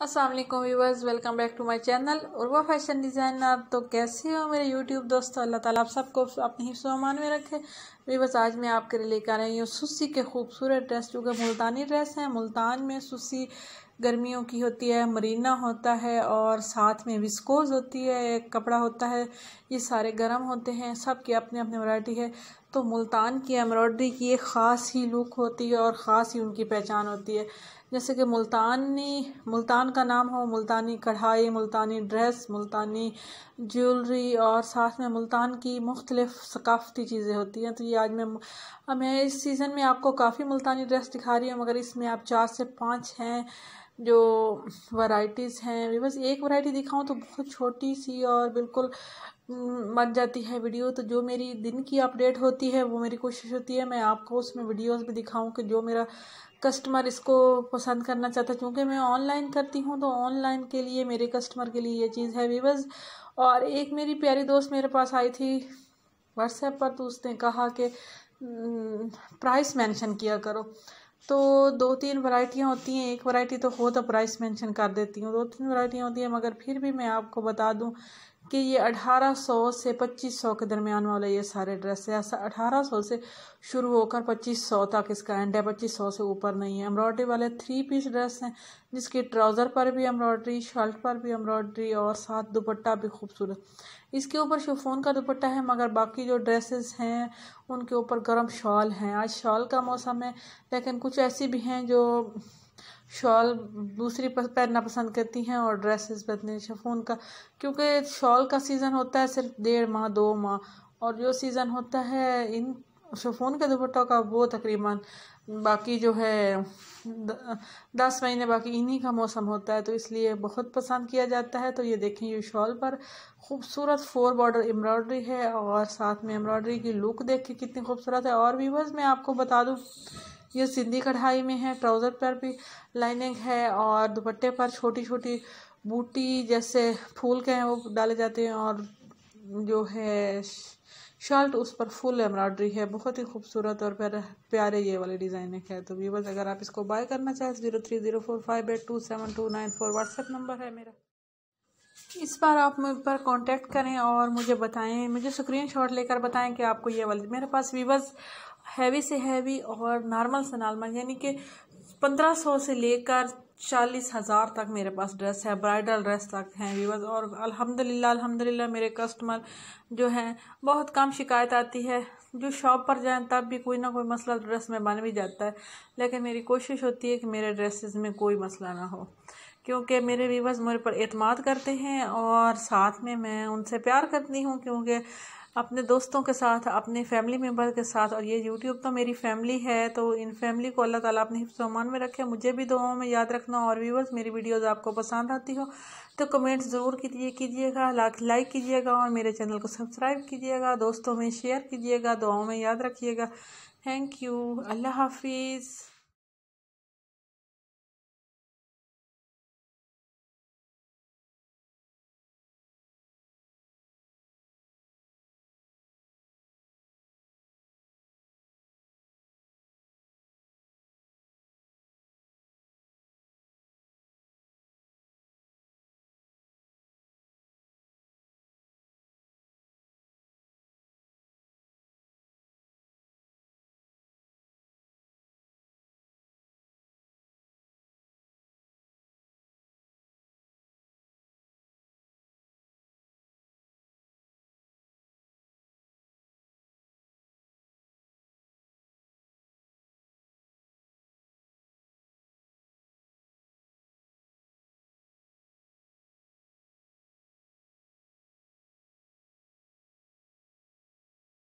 Aslam viewers welcome back to my channel और वह fashion designer तो कैसे हो मेरे यूट्यूब दोस्तों अल्लाह ताला आप सबको अपने ही सामान में रखे व्यूवर्स आज मैं आपके लिए लेकर आई हूँ सुसी के खूबसूरत ड्रेस जो कि मुल्तानी ड्रेस हैं मुल्तान में सुसी गर्मियों की होती है मरीना होता है और साथ में विस्कोज होती है एक कपड़ा होता है ये सारे गर्म होते हैं सब की अपने अपने वरायटी है तो मुल्तान की एम्ब्रॉयडरी की एक ख़ास ही लुक होती है और ख़ास ही उनकी पहचान होती है जैसे कि मुल्तानी मुल्तान का नाम हो मुल्तानी कढ़ाई मुल्तानी ड्रेस मुल्तानी ज्वेलरी और साथ में मुल्तान की मुख्तलिफ़ सकाफ़ती चीज़ें होती हैं तो ये आज मैं मैं इस सीज़न में आपको काफ़ी मुल्तानी ड्रेस दिखा रही हूँ मगर इसमें आप चार से पाँच हैं जो वैरायटीज़ हैं बस एक वैरायटी दिखाऊं तो बहुत छोटी सी और बिल्कुल मच हम्म, जाती है वीडियो तो जो मेरी दिन की अपडेट होती है वो मेरी कोशिश होती है मैं आपको उसमें वीडियोस भी दिखाऊं कि जो मेरा कस्टमर इसको पसंद करना चाहता है क्योंकि मैं ऑनलाइन करती हूँ तो ऑनलाइन के लिए मेरे कस्टमर के लिए ये चीज़ है वीवर्स और एक मेरी प्यारी दोस्त मेरे पास आई थी व्हाट्सएप पर तो उसने कहा कि प्राइस हम्म, मेंशन किया करो तो दो तीन वैरायटियाँ होती हैं एक वैरायटी तो हो तो प्राइस मेंशन कर देती हूँ दो तीन वैरायटियाँ होती हैं मगर फिर भी मैं आपको बता दूँ कि ये 1800 से 2500 के दरमियान वाले ये सारे ड्रेस है अठारह सौ से शुरू होकर 2500 तक इसका एंड है 2500 से ऊपर नहीं है एम्ब्रॉयडरी वाले थ्री पीस ड्रेस हैं जिसके ट्राउज़र पर भी एम्ब्रॉयडरी शर्ट पर भी एम्ब्रॉयडरी और साथ दुपट्टा भी खूबसूरत इसके ऊपर शिफोन का दुपट्टा है मगर बाकी जो ड्रेसेस हैं उनके ऊपर गर्म शॉल हैं आज शॉल का मौसम है लेकिन कुछ ऐसी भी हैं जो शॉल दूसरी पहनना पसंद करती हैं और ड्रेसेस बदने शफून अच्छा, का क्योंकि शॉल का सीज़न होता है सिर्फ डेढ़ माह दो माह और जो सीज़न होता है इन शफून अच्छा, के दुपट्टों का वो तकरीबन बाकी जो है द, दस महीने बाकी इन्हीं का मौसम होता है तो इसलिए बहुत पसंद किया जाता है तो ये देखें ये शॉल पर खूबसूरत फोर बॉर्डर एम्ब्रॉयडरी है और साथ में एम्ब्रॉयडरी की लुक देख के कितनी खूबसूरत है और व्यूवर्स मैं आपको बता दूँ ये सिंधी कढ़ाई में है ट्राउज़र पर भी लाइनिंग है और दुपट्टे पर छोटी छोटी बूटी जैसे फूल के हैं वो डाले जाते हैं और जो है शर्ट उस पर फुल एम्ब्रॉयडरी है बहुत ही खूबसूरत और प्यारे प्यारे ये वाले डिज़ाइनिंग है तो व्यूवर्स अगर आप इसको बाय करना चाहें zero three zero four five eight two seven two nine four WhatsApp number है मेरा इस बार आप मुझ पर कांटेक्ट करें और मुझे बताएं मुझे स्क्रीन शॉट लेकर बताएं कि आपको ये वाली मेरे पास वीवर्स हैवी से हैवी और नॉर्मल से नॉर्मल यानी कि पंद्रह सौ से लेकर चालीस हज़ार तक मेरे पास ड्रेस है ब्राइडल ड्रेस तक हैं वीवर्स और अल्हम्दुलिल्लाह अल्हम्दुलिल्लाह मेरे कस्टमर जो हैं बहुत कम शिकायत आती है जो शॉप पर जाएं तब भी कोई ना कोई मसला ड्रेस में बन भी जाता है लेकिन मेरी कोशिश होती है कि मेरे ड्रेसेस में कोई मसला ना हो क्योंकि मेरे व्यूवर्स मेरे पर अतमाद करते हैं और साथ में मैं उनसे प्यार करती हूँ क्योंकि अपने दोस्तों के साथ अपने फैमिली मेम्बर के साथ और ये यूट्यूब तो मेरी फैमिली है तो इन फैमिली को अल्लाह ताला अपने हिफ्समान में रखे मुझे भी दुआओं में याद रखना और व्यूवर्स मेरी वीडियोस आपको पसंद आती हो तो कमेंट ज़रूर कीजिए कीजिएगा लाइक कीजिएगा और मेरे चैनल को सब्सक्राइब कीजिएगा दोस्तों में शेयर कीजिएगा दुआओं में याद रखिएगा थैंक यू अल्लाह हाफिज़